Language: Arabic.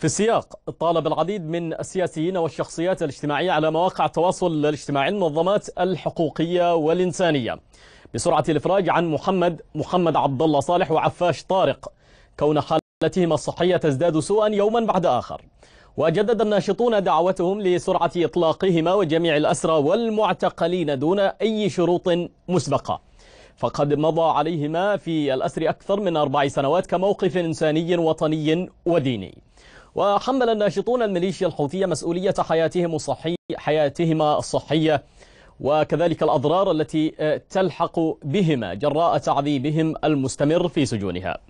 في السياق طالب العديد من السياسيين والشخصيات الاجتماعية على مواقع التواصل الاجتماعي المنظمات الحقوقية والإنسانية بسرعة الإفراج عن محمد محمد عبد الله صالح وعفاش طارق كون حالتهما الصحية تزداد سوءا يوما بعد آخر وجدد الناشطون دعوتهم لسرعة إطلاقهما وجميع الأسرى والمعتقلين دون أي شروط مسبقة فقد مضى عليهما في الأسر أكثر من أربع سنوات كموقف إنساني وطني وديني وحمل الناشطون الميليشيا الحوثية مسؤولية حياتهم الصحي حياتهما الصحية وكذلك الأضرار التي آه، تلحق بهما جراء تعذيبهم المستمر في سجونها